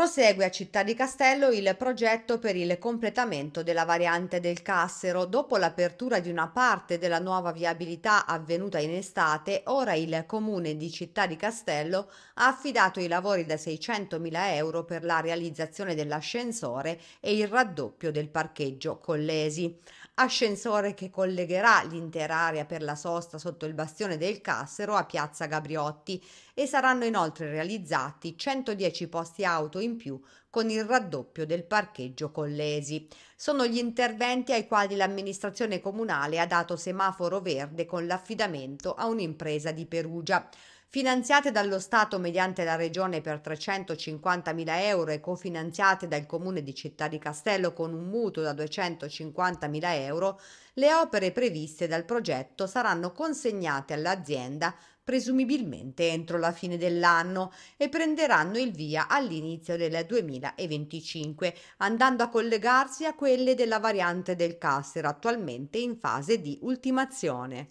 Prosegue a Città di Castello il progetto per il completamento della variante del Cassero. Dopo l'apertura di una parte della nuova viabilità avvenuta in estate, ora il comune di Città di Castello ha affidato i lavori da 600.000 euro per la realizzazione dell'ascensore e il raddoppio del parcheggio Collesi. Ascensore che collegherà l'intera area per la sosta sotto il bastione del Cassero a Piazza Gabriotti e saranno inoltre realizzati 110 posti auto in in più con il raddoppio del parcheggio Collesi. Sono gli interventi ai quali l'amministrazione comunale ha dato semaforo verde con l'affidamento a un'impresa di Perugia finanziate dallo Stato mediante la Regione per 350.000 euro e cofinanziate dal Comune di Città di Castello con un mutuo da 250.000 euro, le opere previste dal progetto saranno consegnate all'azienda presumibilmente entro la fine dell'anno e prenderanno il via all'inizio del 2025, andando a collegarsi a quelle della variante del Kasser attualmente in fase di ultimazione.